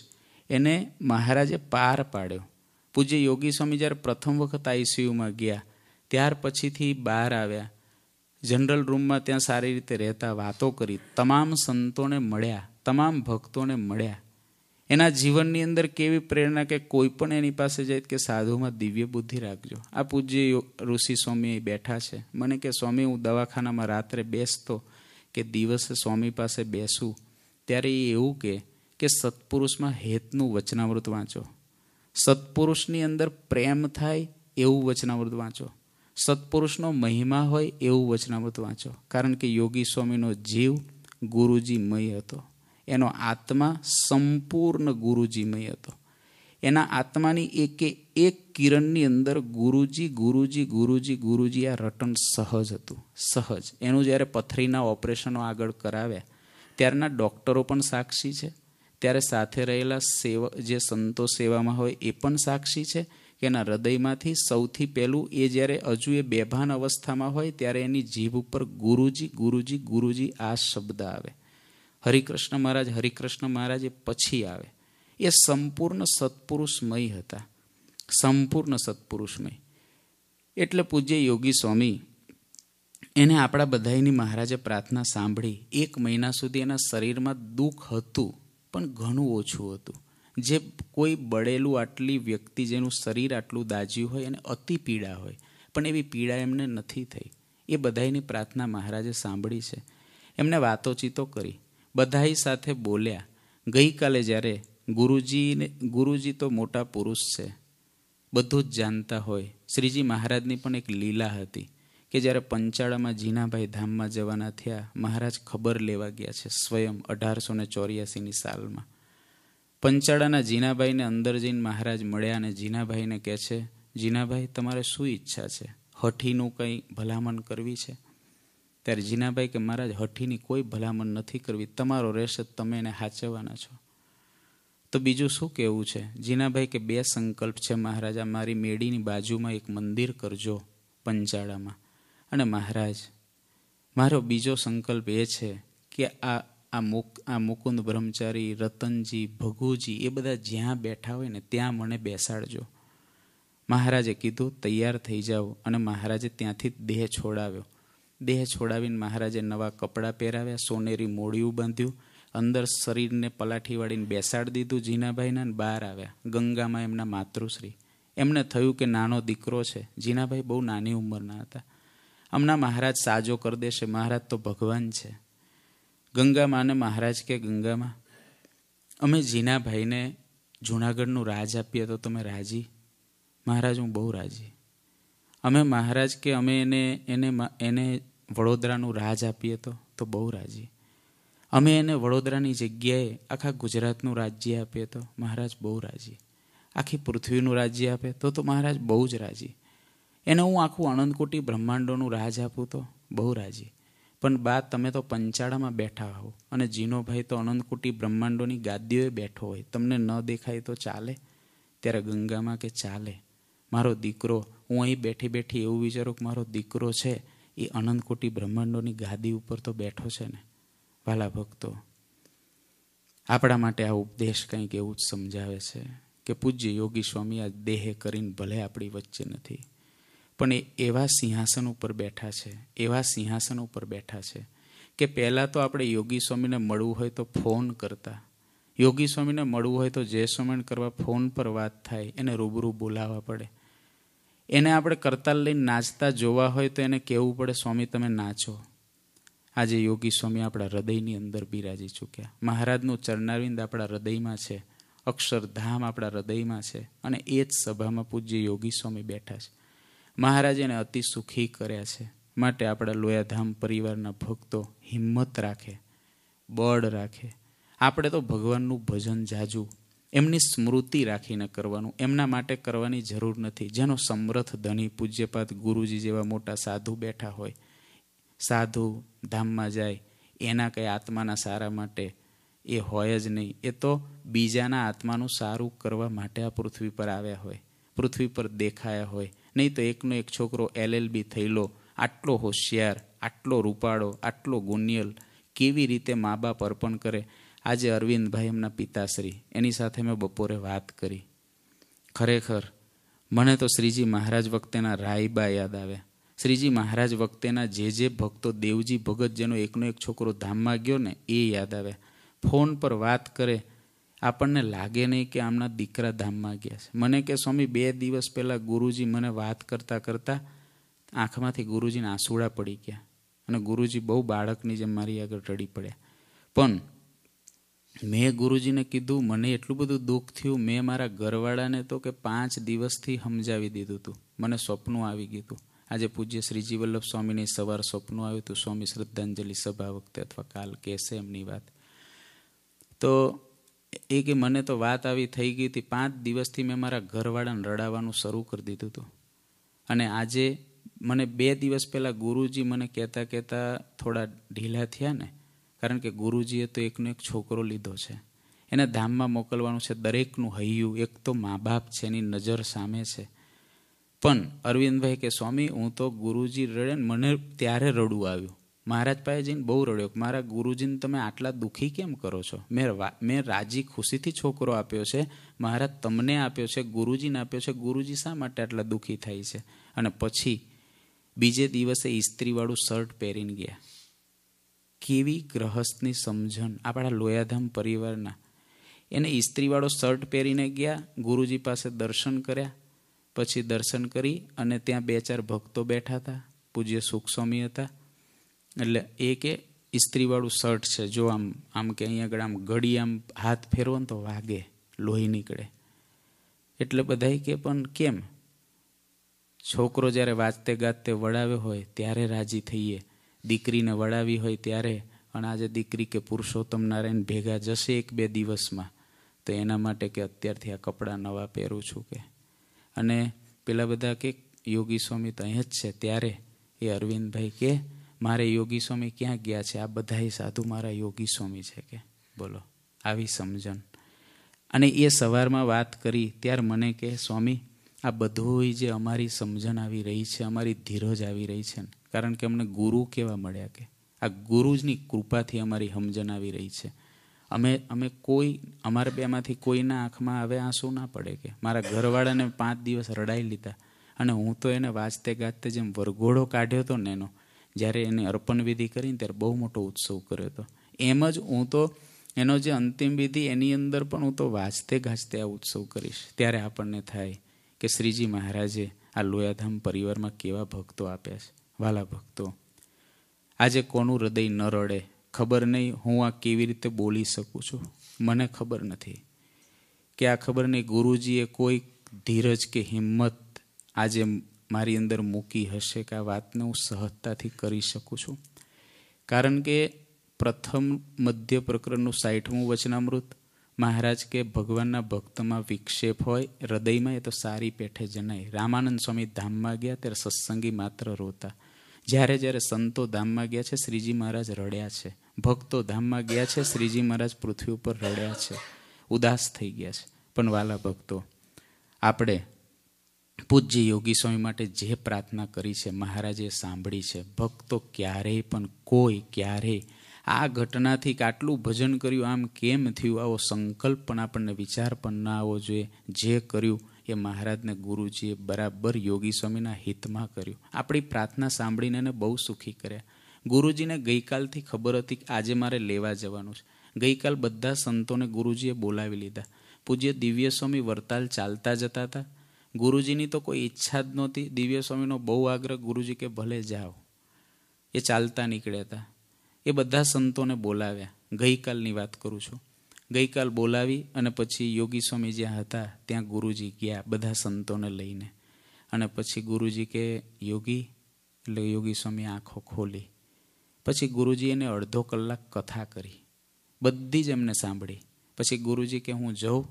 S1: એને મહારાજે પાર પાડ્યો પૂજ્ય યોગી સ્વામી જ્યારે પ્રથમ વખત આઈસીયુમાં ગયા ત્યાર પછીથી બહાર આવ્યા જનરલ રૂમમાં ત્યાં સારી રીતે રહેતા વાતો કરી તમામ સંતોને મળ્યા તમામ ભક્તોને મળ્યા એના જીવનની અંદર કેવી પ્રેરણા કે કોઈ પણ એની પાસે જાય કે સાધુમાં દિવ્ય બુદ્ધિ રાખજો આ પૂજ્ય ઋષિ સ્વામી બેઠા છે મને કે સ્વામી હું દવાખાનામાં રાત્રે બેસતો કે દિવસે સ્વામી પાસે બેસું ત્યારે એ એવું કહે કે સત્પુરુષમાં હેતનું વચનાવૃત વાંચો સત્પુરુષની અંદર પ્રેમ થાય એવું વચનાવૃત વાંચો સત્પુરુષનો મહિમા હોય એવું વચનાવૃત વાંચો કારણ કે યોગી સ્વામીનો જીવ ગુરુજીમય હતો એનો આત્મા સંપૂર્ણ ગુરુજીમય હતો એના આત્માની એકે એક કિરણની અંદર ગુરુજી ગુરુજી ગુરુજી ગુરુજી આ રટન સહજ હતું સહજ એનું જ્યારે પથરીના ઓપરેશનો આગળ કરાવ્યા ત્યારના ડૉક્ટરો પણ સાક્ષી છે ત્યારે સાથે રહેલા સેવા જે સંતો સેવામાં હોય એ પણ સાક્ષી છે કે એના હૃદયમાંથી સૌથી પહેલું એ જ્યારે હજુ એ બેભાન અવસ્થામાં હોય ત્યારે એની જીભ ઉપર ગુરુજી ગુરુજી ગુરુજી આ શબ્દ આવે હરિકૃષ્ણ મહારાજ હરિકૃષ્ણ મહારાજ એ પછી આવે એ સંપૂર્ણ સત્પુરુષમય હતા સંપૂર્ણ સત્પુરુષમય એટલે પૂજ્ય યોગી સ્વામી એને આપણા બધાની મહારાજે પ્રાર્થના સાંભળી એક મહિના સુધી એના શરીરમાં દુઃખ હતું પણ ઘણું ઓછું હતું જે કોઈ બળેલું આટલી વ્યક્તિ જેનું શરીર આટલું દાજ્યું હોય અને અતિ પીડા હોય પણ એવી પીડા એમને નથી થઈ એ બધાની પ્રાર્થના મહારાજે સાંભળી છે એમને વાતોચીતો કરી બધાઈ સાથે બોલ્યા ગઈકાલે જ્યારે ગુરુજીને ગુરુજી તો મોટા પુરુષ છે બધું જ જાણતા હોય શ્રીજી મહારાજની પણ એક લીલા હતી કે જ્યારે પંચાળામાં જીનાભાઈ ધામમાં જવાના થયા મહારાજ ખબર લેવા ગયા છે સ્વયં અઢારસો ને ચોર્યાસીની સાલમાં પંચાળાના જીનાભાઈને અંદર જઈને મહારાજ મળ્યા અને જીનાભાઈને કહે છે જીનાભાઈ તમારે શું ઈચ્છા છે હઠીનું કંઈ ભલામણ કરવી છે ત્યારે જીનાભાઈ કે મહારાજ હઠીની કોઈ ભલામણ નથી કરવી તમારો રહેશે તમે એને હાચવવાના છો તો બીજું શું કહેવું છે જીનાભાઈ કે બે સંકલ્પ છે મહારાજા મારી મેડીની બાજુમાં એક મંદિર કરજો પંચાળામાં અને મહારાજ મારો બીજો સંકલ્પ એ છે કે આ આ મુક આ મુકુંદ બ્રહ્મચારી રતનજી ભગુજી એ બધા જ્યાં બેઠા હોય ને ત્યાં મને બેસાડજો મહારાજે કીધું તૈયાર થઈ જાઓ અને મહારાજે ત્યાંથી દેહ છોડાવ્યો દેહ છોડાવીને મહારાજે નવા કપડાં પહેરાવ્યા સોનેરી મોડિયું બાંધ્યું અંદર શરીરને પલાઠી વાળીને બેસાડી દીધું જીનાભાઈના બહાર આવ્યા ગંગામાં એમના માતૃશ્રી એમને થયું કે નાનો દીકરો છે જીનાભાઈ બહુ નાની ઉંમરના હતા હમણાં મહારાજ સાજો કરી દેશે મહારાજ તો ભગવાન છે ગંગામાં અને મહારાજ કે ગંગામાં અમે જીનાભાઈને જુનાગઢનું રાજ આપીએ તો તમે રાજી મહારાજ હું બહુ રાજી અમે મહારાજ કે અમે એને એને એને વડોદરાનું રાજ આપીએ તો તો બહુ રાજી અમે એને વડોદરાની જગ્યાએ આખા ગુજરાતનું રાજ્ય આપીએ તો મહારાજ બહુ રાજી આખી પૃથ્વીનું રાજ્ય આપે તો તો મહારાજ બહુ જ રાજી એને હું આખું આનંદકોટી બ્રહ્માંડોનું રાજ આપું તો બહુ રાજી પણ બા તમે તો પંચાળામાં બેઠા હો અને ભાઈ તો અનંતકુટી બ્રહ્માંડોની ગાદીઓએ બેઠો હોય તમને ન દેખાય તો ચાલે ત્યારે ગંગામાં કે ચાલે મારો દીકરો હું અહીં બેઠી બેઠી એવું વિચારું કે મારો દીકરો છે એ અનંતકોટી બ્રહ્માંડોની ગાદી ઉપર તો બેઠો છે ને વાલા ભક્તો આપણા માટે આ ઉપદેશ કંઈક એવું જ સમજાવે છે કે પૂજ્ય યોગી સ્વામી આ દેહે કરીને ભલે આપણી વચ્ચે નથી પણ એ એવા સિંહાસન ઉપર બેઠા છે એવા સિંહાસન ઉપર બેઠા છે કે પહેલાં તો આપણે યોગી સ્વામીને મળવું હોય તો ફોન કરતા યોગી સ્વામીને મળવું હોય તો જે સ્મરણ કરવા ફોન પર વાત થાય એને રૂબરૂ બોલાવવા પડે એને આપણે કરતાલ લઈને નાચતા જોવા હોય તો એને કહેવું પડે સ્વામી તમે નાચો આજે યોગી સ્વામી આપણા હૃદયની અંદર બિરાજી ચૂક્યા મહારાજનું ચરણારવિંદ આપણા હૃદયમાં છે અક્ષરધામ આપણા હૃદયમાં છે અને એ જ સભામાં પૂજ્ય યોગી સ્વામી બેઠા છે મહારાજ એને અતિ સુખી કર્યા છે માટે આપણા લોયાધામ પરિવારના ભક્તો હિંમત રાખે બળ રાખે આપણે તો ભગવાનનું ભજન જાજુ એમની સ્મૃતિ રાખીને કરવાનું એમના માટે કરવાની જરૂર નથી જેનો સમર્થ ધની પૂજ્યપાત ગુરુજી જેવા મોટા સાધુ બેઠા હોય સાધુ ધામમાં જાય એના કંઈ આત્માના સારા માટે એ હોય જ નહીં એ તો બીજાના આત્માનું સારું કરવા માટે આ પૃથ્વી પર આવ્યા હોય પૃથ્વી પર દેખાયા હોય નહીં તો એકનો એક છોકરો એલએલબી થયેલો આટલો હોશિયાર આટલો રૂપાળો આટલો ગુનિયલ કેવી રીતે મા બાપ અર્પણ કરે આજે અરવિંદભાઈ એમના પિતાશ્રી એની સાથે મેં બપોરે વાત કરી ખરેખર મને તો શ્રીજી મહારાજ વખતેના રાયબા યાદ આવ્યા શ્રીજી મહારાજ વખતેના જે જે ભક્તો દેવજી ભગત જેનો એકનો એક છોકરો ધામમાં ગયો ને એ યાદ આવે ફોન પર વાત કરે આપણને લાગે નહીં કે આમના દીકરા ધામમાં ગયા છે મને કે સ્વામી બે દિવસ પહેલાં ગુરુજી મને વાત કરતાં કરતાં આંખમાંથી ગુરુજીના આંસુડા પડી ગયા અને ગુરુજી બહુ બાળકની જેમ મારી આગળ રડી પડ્યા પણ મેં ગુરુજીને કીધું મને એટલું બધું દુઃખ થયું મેં મારા ઘરવાળાને તો કે પાંચ દિવસથી સમજાવી દીધું હતું મને સ્વપ્નું આવી ગયું હતું આજે પૂજ્ય શ્રીજી વલ્લભ સ્વામીને સવાર સ્વપ્નું આવ્યું હતું સ્વામી શ્રદ્ધાંજલિ સભા વખતે અથવા કાલ કહેશે એમની વાત તો એ કે મને તો વાત આવી થઈ ગઈ હતી પાંચ દિવસથી મેં મારા ઘરવાળાને રડાવવાનું શરૂ કરી દીધું હતું અને આજે મને બે દિવસ પહેલાં ગુરુજી મને કહેતા કહેતા થોડા ઢીલા થયા ને કારણ કે ગુરુજીએ તો એકનો એક છોકરો લીધો છે એને ધામમાં મોકલવાનું છે દરેકનું હૈયું એક તો મા બાપ છે એની નજર સામે છે પણ અરવિંદભાઈ કે સ્વામી હું તો ગુરુજી રડે ને મને ત્યારે રડવું આવ્યું મહારાજ પાસે જઈને બહુ રડ્યો મારા ગુરુજીને તમે આટલા દુઃખી કેમ કરો છો મેં મેં રાજી ખુશીથી છોકરો આપ્યો છે મહારાજ તમને આપ્યો છે ગુરુજીને આપ્યો છે ગુરુજી શા માટે આટલા દુઃખી થાય છે અને પછી બીજે દિવસે ઇસ્ત્રીવાળું શર્ટ પહેરીને ગયા કેવી ગ્રહસ્થની સમજણ આપણા લોયાધામ પરિવારના એને ઇસ્ત્રીવાળો શર્ટ પહેરીને ગયા ગુરુજી પાસે દર્શન કર્યા પછી દર્શન કરી અને ત્યાં બે ચાર ભક્તો બેઠા હતા પૂજ્ય સુખસ્વામી હતા એટલે એ કે ઇસ્ત્રીવાળું શર્ટ છે જો આમ આમ કે અહીંયા આગળ આમ ઘડી આમ હાથ ફેરવો ને તો વાગે લોહી નીકળે એટલે બધાય કે પણ કેમ છોકરો જ્યારે વાંચતે ગાજતે વળાવે હોય ત્યારે રાજી થઈએ દીકરીને વળાવી હોય ત્યારે પણ આજે દીકરી કે પુરુષોત્તમ નારાયણ ભેગા જશે એક બે દિવસમાં તો એના માટે કે અત્યારથી આ કપડાં નવા પહેરું છું કે અને પેલા બધા કે યોગી સ્વામી તો અહીં જ છે ત્યારે એ અરવિંદભાઈ કે મારે યોગી સ્વામી ક્યાં ગયા છે આ બધા સાધુ મારા યોગી સ્વામી છે કે બોલો આવી સમજણ અને એ સવારમાં વાત કરી ત્યાર મને કે સ્વામી આ બધું જે અમારી સમજણ આવી રહી છે અમારી ધીરજ આવી રહી છે ને કારણ કે અમને ગુરુ કેવા મળ્યા કે આ ગુરુજની કૃપાથી અમારી સમજણ આવી રહી છે અમે અમે કોઈ અમારે બેમાંથી કોઈના આંખમાં હવે આંસુ ના પડે કે મારા ઘરવાળાને પાંચ દિવસ રડાઈ લીધા અને હું તો એને વાંચતે ગાજતે જેમ વરઘોડો કાઢ્યો હતો ને એનો જ્યારે એને અર્પણ વિધિ કરીને ત્યારે બહુ મોટો ઉત્સવ કર્યો હતો એમ જ હું તો એનો જે અંતિમ વિધિ એની અંદર પણ હું તો વાંચતે ગાજતે આ ઉત્સવ કરીશ ત્યારે આપણને થાય કે શ્રીજી મહારાજે આ લોયાધામ પરિવારમાં કેવા ભક્તો આપ્યા છે વાલા ભક્તો આજે કોનું હૃદય ન રડે ખબર નહીં હું આ કેવી રીતે બોલી શકું છું મને ખબર નથી કે આ ખબર નહીં ગુરુજીએ કોઈ ધીરજ કે હિંમત આજે મારી અંદર મૂકી હશે કે આ વાતને હું સહજતાથી કરી શકું છું કારણ કે પ્રથમ મધ્ય પ્રકરણનું સાઠમું વચનામૃત મહારાજ કે ભગવાનના ભક્તમાં વિક્ષેપ હોય હૃદયમાં એ તો સારી પેઠે જણાય રામાનંદ સ્વામી ધામમાં ગયા ત્યારે સત્સંગી માત્ર રોતા જ્યારે જ્યારે સંતો ધામમાં ગયા છે શ્રીજી મહારાજ રડ્યા છે ભક્તો ધામમાં ગયા છે શ્રીજી મહારાજ પૃથ્વી ઉપર રડ્યા છે ઉદાસ થઈ ગયા છે પણ વાલા ભક્તો આપણે પૂજ્ય યોગી સ્વામી માટે જે પ્રાર્થના કરી છે મહારાજે સાંભળી છે ભક્તો ક્યારેય પણ કોઈ ક્યારેય આ ઘટનાથી કાટલું ભજન કર્યું આમ કેમ થયું આવો સંકલ્પ પણ આપણને વિચાર પણ ના આવવો જોઈએ જે કર્યું એ મહારાજને ગુરુજીએ બરાબર યોગી સ્વામીના હિતમાં કર્યું આપણી પ્રાર્થના સાંભળીને એને બહુ સુખી કર્યા ગુરુજીને ગઈકાલથી ખબર હતી કે આજે મારે લેવા જવાનું છે ગઈકાલ બધા સંતોને ગુરુજીએ બોલાવી લીધા પૂજ્ય દિવ્ય સ્વામી વરતાલ ચાલતા જતા હતા ગુરુજીની તો કોઈ ઈચ્છા જ નહોતી દિવ્ય સ્વામીનો બહુ આગ્રહ ગુરુજી કે ભલે જાઓ એ ચાલતા નીકળ્યા હતા એ બધા સંતોને બોલાવ્યા ગઈકાલની વાત કરું છું ગઈકાલ બોલાવી અને પછી યોગી સ્વામી જ્યાં હતા ત્યાં ગુરુજી ગયા બધા સંતોને લઈને અને પછી ગુરુજી કે યોગી એટલે યોગી સ્વામી આંખો ખોલી પછી ગુરુજી એને અડધો કલાક કથા કરી બધી જ એમને સાંભળી પછી ગુરુજી કે હું જઉં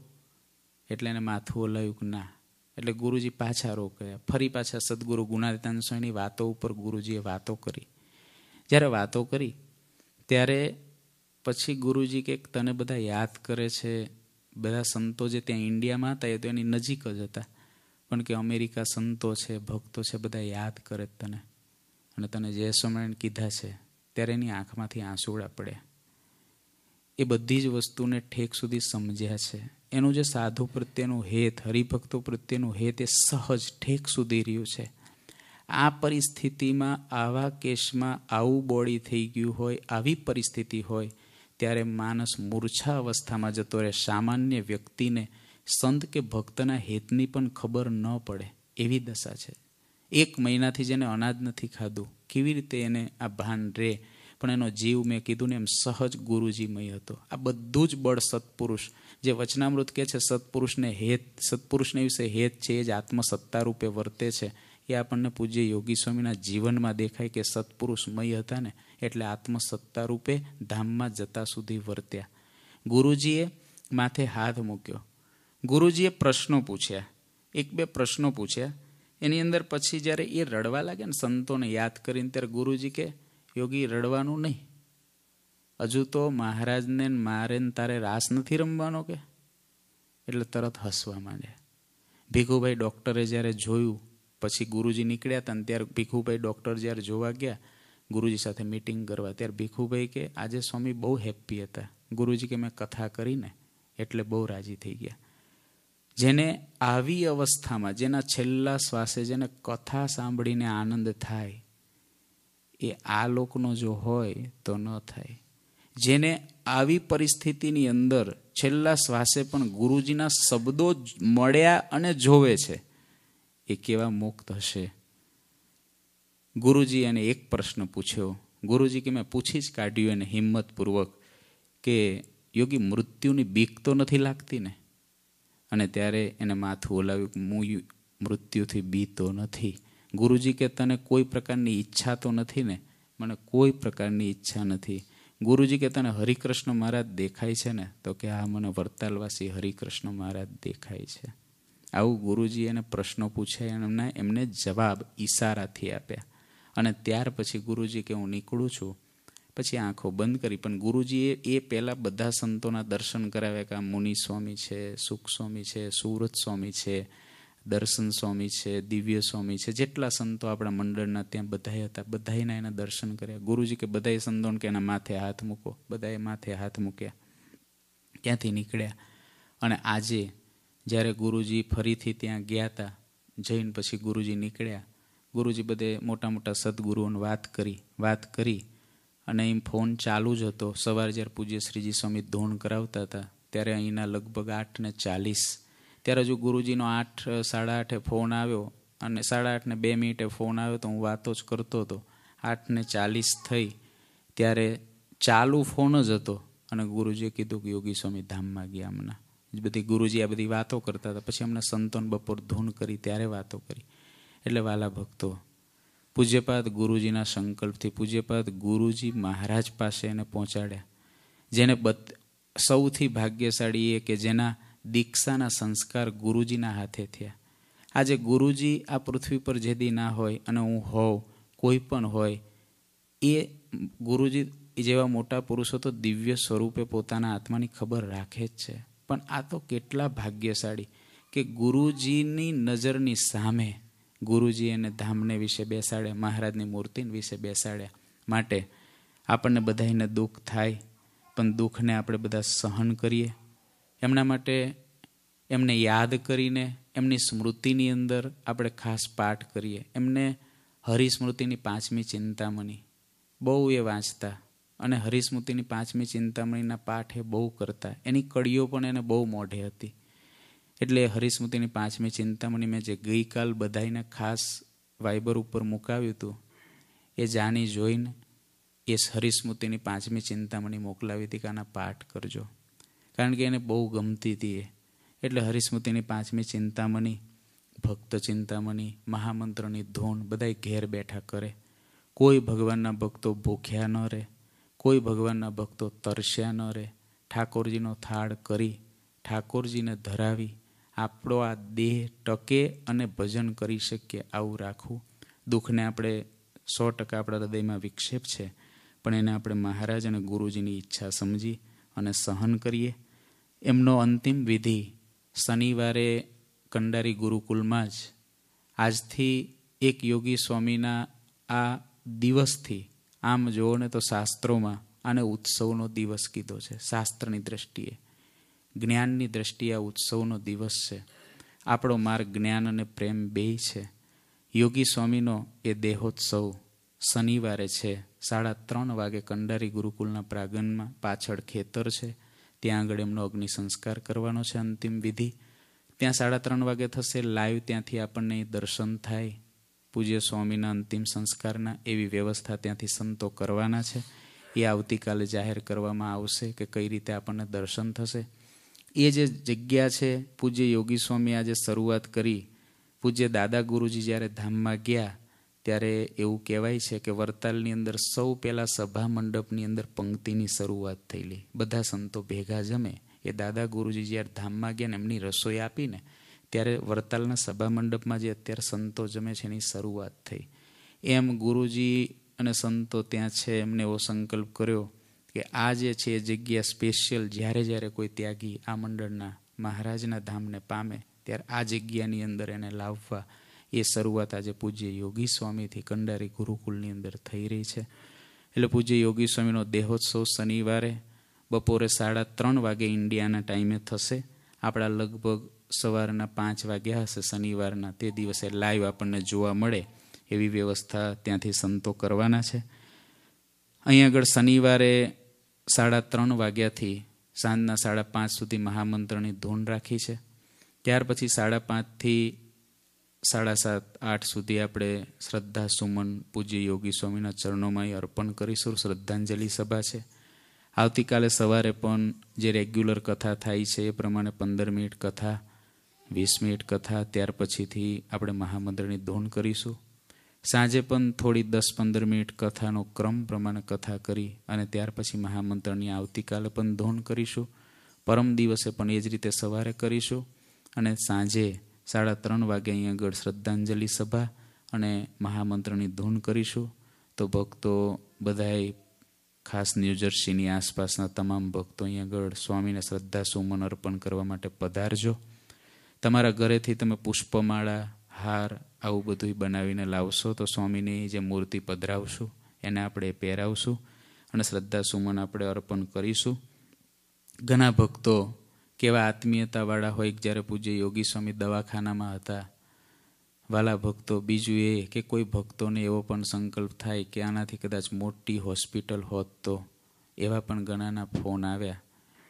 S1: એટલે એને માથું ઓલાયું કે ના એટલે ગુરુજી પાછા રોક્યા ફરી પાછા સદગુરુ ગુણાદિતાન સ્વામીની વાતો ઉપર ગુરુજીએ વાતો કરી જ્યારે વાતો કરી ત્યારે પછી ગુરુજી કે તને બધા યાદ કરે છે બધા સંતો જે ત્યાં ઇન્ડિયામાં હતા એ તો એની નજીક જ હતા પણ કે અમેરિકા સંતો છે ભક્તો છે બધા યાદ કરે તને અને તને જય સ્વામિનારાયણ કીધા છે ત્યારે એની આંખમાંથી આંસુડા પડ્યા એ બધી જ વસ્તુને ઠેક સુધી સમજ્યા છે એનું જે સાધુ પ્રત્યેનું હેત હરિભક્તો પ્રત્યેનું હેત એ સહજ ઠેક સુધી રહ્યું છે આ પરિસ્થિતિમાં આવા કેસમાં આવું બોડી થઈ ગયું હોય આવી પરિસ્થિતિ હોય ત્યારે માણસ મૂર્છા અવસ્થામાં જતો રહે સામાન્ય વ્યક્તિને સંત કે ભક્તના હેતની પણ ખબર ન પડે એવી દશા છે એક મહિનાથી જેને અનાજ નથી ખાધું કેવી રીતે એને આ ભાન રહે પણ એનો જીવ મેં કીધું ને એમ સહજ ગુરુજીમય હતો આ બધું જ બળ સત્પુરુષ જે વચનામૃત કહે છે સત્પુરુષને હેત સત્પુરુષને વિશે હેત છે એ જ આત્મસત્તા રૂપે વર્તે છે એ આપણને પૂજ્ય યોગી સ્વામીના જીવનમાં દેખાય કે સત્પુરુષમય હતા ને એટલે આત્મસત્તા રૂપે ધામમાં જતા સુધી વર્ત્યા ગુરુજીએ માથે હાથ મૂક્યો ગુરુજીએ પ્રશ્નો પૂછ્યા એક બે પ્રશ્નો પૂછ્યા એની અંદર પછી જ્યારે એ રડવા લાગ્યા ને સંતોને યાદ કરીને ત્યારે ગુરુજી કે યોગી રડવાનું નહીં હજુ તો મહારાજને મારે ને તારે રાસ નથી રમવાનો કે એટલે તરત હસવા માંડ્યા ભીખુભાઈ ડૉક્ટરે જ્યારે જોયું પછી ગુરુજી નીકળ્યા હતા ને ત્યારે ભીખુભાઈ ડૉક્ટર જ્યારે જોવા ગયા ગુરુજી સાથે મિટિંગ કરવા ત્યારે ભીખુભાઈ કે આજે સ્વામી બહુ હેપ્પી હતા ગુરુજી કે મેં કથા કરીને એટલે બહુ રાજી થઈ ગયા જેને આવી અવસ્થામાં જેના છેલ્લા શ્વાસે જેને કથા સાંભળીને આનંદ થાય એ આ લોકનો જો હોય તો ન થાય જેને આવી પરિસ્થિતિની અંદર છેલ્લા શ્વાસે પણ ગુરુજીના શબ્દો મળ્યા અને જોવે છે એ કેવા મુક્ત હશે ગુરુજી એને એક પ્રશ્ન પૂછ્યો ગુરુજી કે મેં પૂછી જ કાઢ્યું એને હિંમતપૂર્વક કે યોગી મૃત્યુની બીક તો નથી લાગતી ને અને ત્યારે એને માથું ઓલાવ્યું હું મૃત્યુથી બીતો નથી ગુરુજી કે તને કોઈ પ્રકારની ઈચ્છા તો નથી ને મને કોઈ પ્રકારની ઈચ્છા નથી ગુરુજી કે તને હરિકૃષ્ણ મહારાજ દેખાય છે ને તો કે આ મને વર્તાલવાસી હરિકૃષ્ણ મહારાજ દેખાય છે આવું ગુરુજી એને પ્રશ્નો પૂછ્યા એમને એમને જવાબ ઈશારાથી આપ્યા અને ત્યાર પછી ગુરુજી કે હું નીકળું છું પછી આંખો બંધ કરી પણ ગુરુજીએ એ પહેલાં બધા સંતોના દર્શન કરાવ્યા કે આ મુનિ છે સુખસ્વામી છે સુરત સ્વામી છે દર્શન સ્વામી છે દિવ્ય સ્વામી છે જેટલા સંતો આપણા મંડળના ત્યાં બધાએ હતા બધાએના એના દર્શન કર્યા ગુરુજી કે બધાએ સંતોને કે એના માથે હાથ મૂકો બધાએ માથે હાથ મૂક્યા ત્યાંથી નીકળ્યા અને આજે જ્યારે ગુરુજી ફરીથી ત્યાં ગયા હતા જઈને પછી ગુરુજી નીકળ્યા ગુરુજી બધે મોટા મોટા સદગુરુઓને વાત કરી વાત કરી અને એમ ફોન ચાલુ જ હતો સવારે જ્યારે પૂજ્ય શ્રીજી સ્વામી ધોણ કરાવતા હતા ત્યારે અહીંના લગભગ આઠ ને ચાલીસ ત્યારે જો ગુરુજીનો આઠ સાડા આઠે ફોન આવ્યો અને સાડા આઠને બે મિનિટે ફોન આવ્યો તો હું વાતો જ કરતો હતો આઠને ચાલીસ થઈ ત્યારે ચાલુ ફોન જ હતો અને ગુરુજીએ કીધું કે યોગી સ્વામી ધામમાં ગયા હમણાં બધી ગુરુજી આ બધી વાતો કરતા હતા પછી અમને સંતોન બપોર ધૂન કરી ત્યારે વાતો કરી એટલે વાલા ભક્તો પૂજ્યપાદ ગુરુજીના સંકલ્પથી પૂજ્યપાદ ગુરુજી મહારાજ પાસે એને પહોંચાડ્યા જેને બત સૌથી ભાગ્યશાળી એ કે જેના દીક્ષાના સંસ્કાર ગુરુજીના હાથે થયા આજે ગુરુજી આ પૃથ્વી પર જેદી ના હોય અને હું હોઉં કોઈ પણ હોય એ ગુરુજી જેવા મોટા પુરુષો તો દિવ્ય સ્વરૂપે પોતાના આત્માની ખબર રાખે જ છે પણ આ તો કેટલા ભાગ્યશાળી કે ગુરુજીની નજરની સામે ગુરુજી અને ધામને વિશે બેસાડ્યા મહારાજની મૂર્તિને વિશે બેસાડ્યા માટે આપણને બધાને દુઃખ થાય પણ દુઃખને આપણે બધા સહન કરીએ એમના માટે એમને યાદ કરીને એમની સ્મૃતિની અંદર આપણે ખાસ પાઠ કરીએ એમને હરિસ્મૃતિની પાંચમી ચિંતામણી બહુ એ વાંચતા અને હરિસ્મૃતિની પાંચમી ચિંતામણીના પાઠ એ બહુ કરતા એની કડીઓ પણ એને બહુ મોઢી હતી એટલે હરિસ્મૃતિની પાંચમી ચિંતામણી મેં જે ગઈકાલ બધાને ખાસ વાઇબર ઉપર મુકાવ્યું હતું એ જાણી જોઈને એ હરિસ્મૃતિની પાંચમી ચિંતામણી મોકલાવી હતી કે આના પાઠ કરજો કારણ કે એને બહુ ગમતી હતી એ એટલે હરિસ્મૃતિની પાંચમી ચિંતામણી ભક્ત ચિંતામણી મહામંત્રની ધોન બધા ઘેર બેઠા કરે કોઈ ભગવાનના ભક્તો ભૂખ્યા ન રહે કોઈ ભગવાનના ભક્તો તરસ્યા ન રહે ઠાકોરજીનો થાળ કરી ઠાકોરજીને ધરાવી આપણો આ દેહ ટકે અને ભજન કરી શકીએ આવું રાખવું દુઃખને આપણે સો ટકા આપણા હૃદયમાં વિક્ષેપ છે પણ એને આપણે મહારાજ અને ગુરુજીની ઈચ્છા સમજી અને સહન કરીએ એમનો અંતિમ વિધિ શનિવારે કંડારી ગુરુકુલમાં જ આજથી એક યોગી સ્વામીના આ દિવસથી આમ જુઓ ને તો શાસ્ત્રોમાં આને ઉત્સવનો દિવસ કીધો છે શાસ્ત્રની દ્રષ્ટિએ જ્ઞાનની દ્રષ્ટિએ આ ઉત્સવનો દિવસ છે આપણો માર્ગ જ્ઞાન અને પ્રેમ બેય છે યોગી સ્વામીનો એ દેહોત્સવ શનિવારે છે સાડા ત્રણ વાગે કંડારી ગુરુકુલના પ્રાગણમાં પાછળ ખેતર છે ત્યાં આગળ એમનો અગ્નિ સંસ્કાર કરવાનો છે અંતિમ વિધિ ત્યાં સાડા ત્રણ વાગે થશે લાઈવ ત્યાંથી આપણને દર્શન થાય પૂજ્ય સ્વામીના અંતિમ સંસ્કારના એવી વ્યવસ્થા ત્યાંથી સંતો કરવાના છે એ આવતીકાલે જાહેર કરવામાં આવશે કે કઈ રીતે આપણને દર્શન થશે એ જે જગ્યા છે પૂજ્ય યોગી સ્વામી આજે શરૂઆત કરી પૂજ્ય દાદા ગુરુજી જ્યારે ધામમાં ગયા ત્યારે એવું કહેવાય છે કે વરતાલની અંદર સૌ પહેલાં સભા મંડપની અંદર પંક્તિની શરૂઆત થયેલી બધા સંતો ભેગા જમે એ દાદા ગુરુજી જ્યારે ધામમાં ગયા ને એમની રસોઈ આપીને ત્યારે વરતાલના સભા મંડપમાં જે અત્યારે સંતો જમે છે એની શરૂઆત થઈ એમ ગુરુજી અને સંતો ત્યાં છે એમને એવો સંકલ્પ કર્યો કે આ જે છે એ જગ્યા સ્પેશિયલ જ્યારે જ્યારે કોઈ ત્યાગી આ મંડળના મહારાજના ધામને પામે ત્યારે આ જગ્યાની અંદર એને લાવવા એ શરૂઆત આજે પૂજ્ય યોગી સ્વામીથી કંડારી ગુરુકુલની અંદર થઈ રહી છે એટલે પૂજ્ય યોગી સ્વામીનો દેહોત્સવ શનિવારે બપોરે સાડા ત્રણ વાગે ઇન્ડિયાના ટાઈમે થશે આપણા લગભગ સવારના પાંચ વાગ્યા હશે શનિવારના તે દિવસે લાઈવ આપણને જોવા મળે એવી વ્યવસ્થા ત્યાંથી સંતો કરવાના છે અહીં આગળ શનિવારે સાડા ત્રણ વાગ્યાથી સાંજના સાડા પાંચ સુધી મહામંત્રની ધૂન રાખી છે ત્યાર પછી સાડા પાંચથી સાડા સાત આઠ સુધી આપણે શ્રદ્ધા સુમન પૂજ્ય યોગી સ્વામીના ચરણોમાં અર્પણ કરીશું શ્રદ્ધાંજલિ સભા છે આવતીકાલે સવારે પણ જે રેગ્યુલર કથા થાય છે એ પ્રમાણે પંદર મિનિટ કથા વીસ મિનિટ કથા ત્યાર પછીથી આપણે મહામંત્રની ધૂન કરીશું સાંજે પણ થોડી દસ પંદર મિનિટ કથાનો ક્રમ પ્રમાણે કથા કરી અને ત્યાર પછી મહામંત્રની આવતીકાલે પણ ધોન કરીશું પરમ દિવસે પણ એ જ રીતે સવારે કરીશું અને સાંજે સાડા ત્રણ વાગે અહીં આગળ શ્રદ્ધાંજલિ સભા અને મહામંત્રની ધૂન કરીશું તો ભક્તો બધાએ ખાસ ન્યૂજર્સીની આસપાસના તમામ ભક્તો અહીં આગળ સ્વામીને શ્રદ્ધા સુમન અર્પણ કરવા માટે પધારજો તમારા ઘરેથી તમે પુષ્પમાળા હાર આવું બધું બનાવીને લાવશો તો સ્વામીની જે મૂર્તિ પધરાવશું એને આપણે પહેરાવશું અને શ્રદ્ધા સુમન આપણે અર્પણ કરીશું ઘણા ભક્તો કેવા આત્મીયતાવાળા હોય જ્યારે પૂજ્ય યોગી સ્વામી દવાખાનામાં હતા વાલા ભક્તો બીજું એ કે કોઈ ભક્તોને એવો પણ સંકલ્પ થાય કે આનાથી કદાચ મોટી હોસ્પિટલ હોત તો એવા પણ ઘણાના ફોન આવ્યા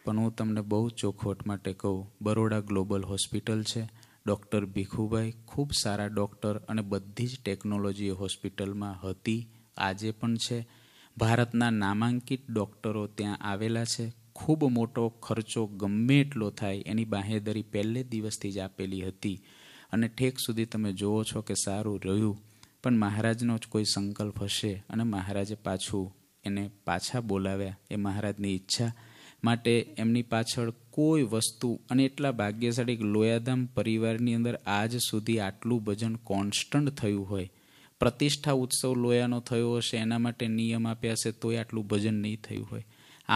S1: પણ હું તમને બહુ ચોખવટ માટે કહું બરોડા ગ્લોબલ હોસ્પિટલ છે ડૉક્ટર ભીખુભાઈ ખૂબ સારા ડૉક્ટર અને બધી જ ટેકનોલોજી હોસ્પિટલમાં હતી આજે પણ છે ભારતના નામાંકિત ડૉક્ટરો ત્યાં આવેલા છે ખૂબ મોટો ખર્ચો ગમે એટલો થાય એની બાહેદરી પહેલે દિવસથી જ આપેલી હતી અને ઠેક સુધી તમે જુઓ છો કે સારું રહ્યું પણ મહારાજનો જ કોઈ સંકલ્પ હશે અને મહારાજે પાછું એને પાછા બોલાવ્યા એ મહારાજની ઈચ્છા માટે એમની પાછળ કોઈ વસ્તુ અને એટલા ભાગ્યશાળી લોયાધામ પરિવારની અંદર આજ સુધી આટલું ભજન કોન્સ્ટન્ટ થયું હોય પ્રતિષ્ઠા ઉત્સવ લોયાનો થયો હશે એના માટે નિયમ આપ્યા હશે તોય આટલું ભજન નહીં થયું હોય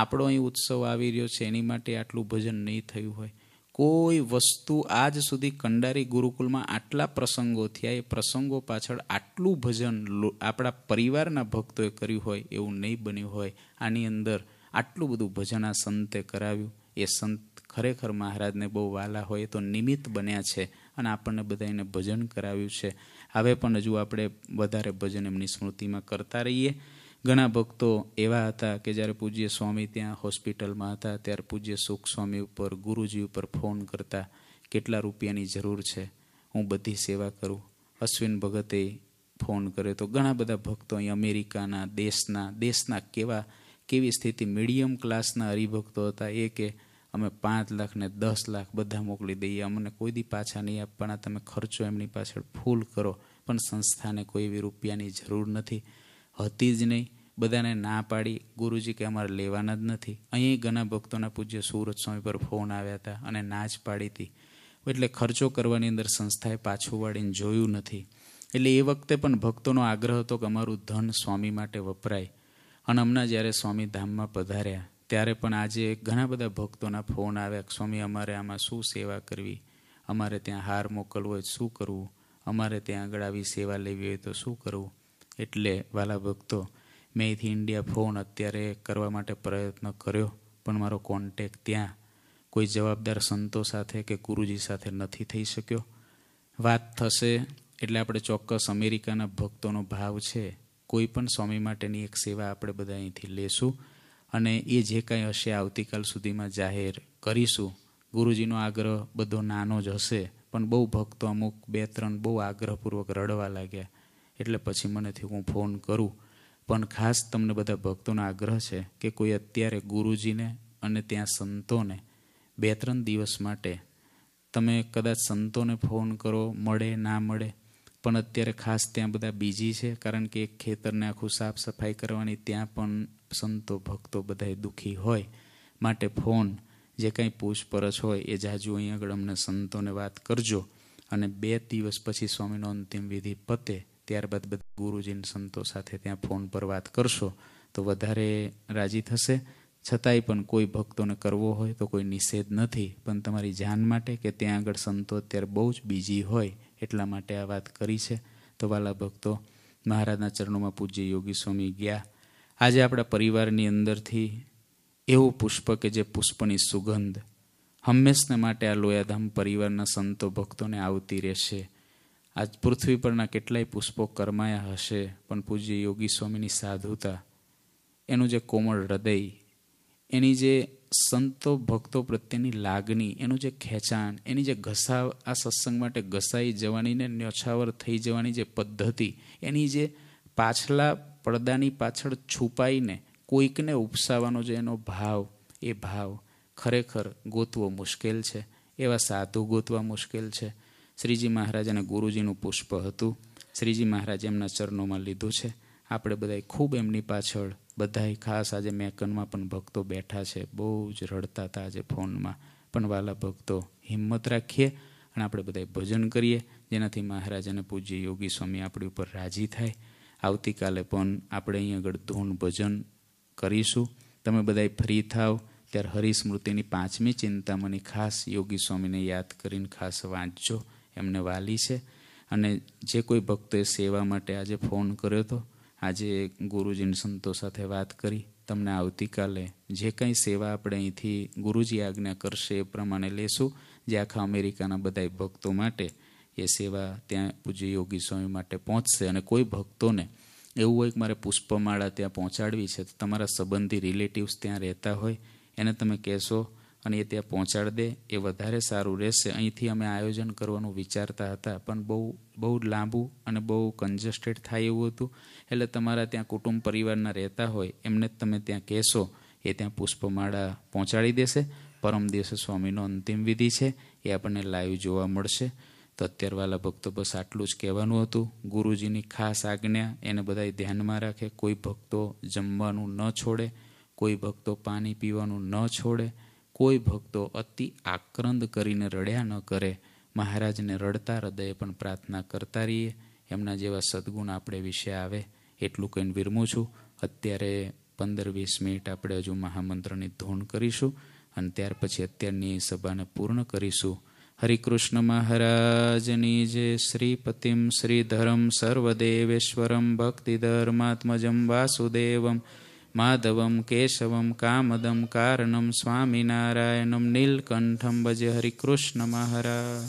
S1: આપણો અહીં ઉત્સવ આવી રહ્યો છે એની માટે આટલું ભજન નહીં થયું હોય કોઈ વસ્તુ આજ સુધી કંડારી ગુરુકુલમાં આટલા પ્રસંગો થયા એ પ્રસંગો પાછળ આટલું ભજન આપણા પરિવારના ભક્તોએ કર્યું હોય એવું નહીં બન્યું હોય આની અંદર આટલું બધું ભજન આ સંતે કરાવ્યું એ સંત ખરેખર મહારાજને બહુ વાલા હોય તો નિમિત્ત બન્યા છે અને આપણને બધાને ભજન કરાવ્યું છે હવે પણ હજુ આપણે વધારે ભજન એમની સ્મૃતિમાં કરતા રહીએ ઘણા ભક્તો એવા હતા કે જ્યારે પૂજ્ય સ્વામી ત્યાં હોસ્પિટલમાં હતા ત્યારે પૂજ્ય સુખ સ્વામી ઉપર ગુરુજી ઉપર ફોન કરતા કેટલા રૂપિયાની જરૂર છે હું બધી સેવા કરું અશ્વિન ભગતે ફોન કર્યો તો ઘણા બધા ભક્તો અહીં અમેરિકાના દેશના દેશના કેવા કેવી સ્થિતિ મીડિયમ ક્લાસના હરિભક્તો હતા એ કે અમે પાંચ લાખ ને દસ લાખ બધા મોકલી દઈએ અમને કોઈ દી પાછા નહીં આપવાના તમે ખર્ચો એમની પાછળ ફૂલ કરો પણ સંસ્થાને કોઈ એવી રૂપિયાની જરૂર નથી હતી જ નહીં બધાને ના પાડી ગુરુજી કે અમારે લેવાના જ નથી અહીં ઘણા ભક્તોના પૂજ્ય સુરત સ્વામી પર ફોન આવ્યા હતા અને ના જ પાડી હતી એટલે ખર્ચો કરવાની અંદર સંસ્થાએ પાછું વાળીને જોયું નથી એટલે એ વખતે પણ ભક્તોનો આગ્રહ હતો કે અમારું ધન સ્વામી માટે વપરાય અને હમણાં જ્યારે સ્વામી ધામમાં પધાર્યા ત્યારે પણ આજે ઘણા બધા ભક્તોના ફોન આવ્યા સ્વામી અમારે આમાં શું સેવા કરવી અમારે ત્યાં હાર મોકલવો હોય શું કરવું અમારે ત્યાં આગળ આવી સેવા લેવી હોય તો શું કરવું એટલે વાલા ભક્તો મેં અહીંથી ઇન્ડિયા ફોન અત્યારે કરવા માટે પ્રયત્ન કર્યો પણ મારો કોન્ટેક ત્યાં કોઈ જવાબદાર સંતો સાથે કે ગુરુજી સાથે નથી થઈ શક્યો વાત થશે એટલે આપણે ચોક્કસ અમેરિકાના ભક્તોનો ભાવ છે કોઈ પણ સ્વામી માટેની એક સેવા આપણે બધા અહીંથી લેશું અને એ જે કાંઈ હશે આવતીકાલ સુધીમાં જાહેર કરીશું ગુરુજીનો આગ્રહ બધો નાનો જ હશે પણ બહુ ભક્તો અમુક બે ત્રણ બહુ આગ્રહપૂર્વક રડવા લાગ્યા એટલે પછી મને થયું હું ફોન કરું પણ ખાસ તમને બધા ભક્તોનો આગ્રહ છે કે કોઈ અત્યારે ગુરુજીને અને ત્યાં સંતોને બે ત્રણ દિવસ માટે તમે કદાચ સંતોને ફોન કરો મળે ના મળે પણ અત્યારે ખાસ ત્યાં બધા બીજી છે કારણ કે એક ખેતરને આખું સાફ સફાઈ કરવાની ત્યાં પણ સંતો ભક્તો બધાય દુઃખી હોય માટે ફોન જે કંઈ પૂછપરછ હોય એ જાજુ અહીં આગળ અમને સંતોને વાત કરજો અને બે દિવસ પછી સ્વામીનો અંતિમ વિધિ પતે ત્યારબાદ બધા ગુરુજીની સંતો સાથે ત્યાં ફોન પર વાત કરશો તો વધારે રાજી થશે છતાંય પણ કોઈ ભક્તોને કરવો હોય તો કોઈ નિષેધ નથી પણ તમારી જાન માટે કે ત્યાં આગળ સંતો અત્યારે બહુ જ બીજી હોય એટલા માટે આ વાત કરી છે તો વાલા ભક્તો મહારાજના ચરણોમાં પૂજ્ય યોગી સ્વામી ગયા આજે આપણા પરિવારની અંદરથી એવું પુષ્પ કે જે પુષ્પની સુગંધ હંમેશને માટે આ લોયાધામ પરિવારના સંતો ભક્તોને આવતી રહેશે આજ પૃથ્વી પરના કેટલાય પુષ્પો કરમાયા હશે પણ પૂજ્ય યોગી સ્વામીની સાધુતા એનું જે કોમળ હૃદય એની જે સંતો ભક્તો પ્રત્યેની લાગણી એનું જે ખેંચાણ એની જે ઘસાવ આ સત્સંગ માટે ઘસાઈ જવાની ને ન્યોછાવર થઈ જવાની જે પદ્ધતિ એની જે પાછલા પડદાની પાછળ છુપાઈને કોઈકને ઉપસાવવાનો જે એનો ભાવ એ ભાવ ખરેખર ગોતવો મુશ્કેલ છે એવા સાધુ ગોતવા મુશ્કેલ છે શ્રીજી મહારાજ અને ગુરુજીનું પુષ્પ હતું શ્રીજી મહારાજ એમના ચરણોમાં લીધું છે આપણે બધાએ ખૂબ એમની પાછળ બધાય ખાસ આજે મેકનમાં પણ ભક્તો બેઠા છે બહુ જ રડતા હતા આજે ફોનમાં પણ વાલા ભક્તો હિંમત રાખીએ અને આપણે બધાય ભજન કરીએ જેનાથી મહારાજ અને પૂજ્ય યોગી સ્વામી આપણી ઉપર રાજી થાય આવતીકાલે પણ આપણે અહીં આગળ ધૂન ભજન કરીશું તમે બધાય ફ્રી થાવ ત્યારે હરિસ્મૃતિની પાંચમી ચિંતામણી ખાસ યોગી સ્વામીને યાદ કરીને ખાસ વાંચજો એમને વાલી છે અને જે કોઈ ભક્તોએ સેવા માટે આજે ફોન કર્યો હતો આજે ગુરુજીની સંતો સાથે વાત કરી તમને આવતીકાલે જે કંઈ સેવા આપણે અહીંથી ગુરુજી આજ્ઞા કરશે એ પ્રમાણે લેશું જે આખા અમેરિકાના બધા ભક્તો માટે એ સેવા ત્યાં પૂજ્ય યોગી સ્વામી માટે પહોંચશે અને કોઈ ભક્તોને એવું હોય કે મારે પુષ્પમાળા ત્યાં પહોંચાડવી છે તો તમારા સંબંધી રિલેટિવ્સ ત્યાં રહેતા હોય એને તમે કહેશો અને એ ત્યાં પહોંચાડી દે એ વધારે સારું રહેશે અહીંથી અમે આયોજન કરવાનું વિચારતા હતા પણ બહુ બહુ લાંબુ અને બહુ કન્જસ્ટેડ થાય એવું હતું એટલે તમારા ત્યાં કુટુંબ પરિવારના રહેતા હોય એમને જ તમે ત્યાં કહેશો એ ત્યાં પુષ્પમાળા પહોંચાડી દેશે પરમ દિવસે સ્વામીનો અંતિમ વિધિ છે એ આપણને લાઈવ જોવા મળશે તો અત્યારે ભક્તો બસ આટલું જ કહેવાનું હતું ગુરુજીની ખાસ આજ્ઞા એને બધાએ ધ્યાનમાં રાખે કોઈ ભક્તો જમવાનું ન છોડે કોઈ ભક્તો પાણી પીવાનું ન છોડે કોઈ ભક્તો અતિ આક્રંદ કરીને રડ્યા ન કરે મહારાજને રડતા હૃદયે પણ પ્રાર્થના કરતા રહીએ એમના જેવા સદગુણ આપણે વિશે આવે એટલું કહીને વિરમું છું અત્યારે પંદર વીસ મિનિટ આપણે હજુ મહામંત્રની ધૂન કરીશું અને ત્યાર પછી અત્યારની સભાને પૂર્ણ કરીશું હરિકૃષ્ણ મહારાજની જે શ્રીપતિમ શ્રીધરમ સર્વદેવેશ્વરમ ભક્તિધર્માત્મજમ વાસુદેવમ માધવમ કેશવમ કામદમ કારણમ સ્વામિનારાયણમ નીલકંઠમ ભજે હરિકૃષ્ણ મહારાજ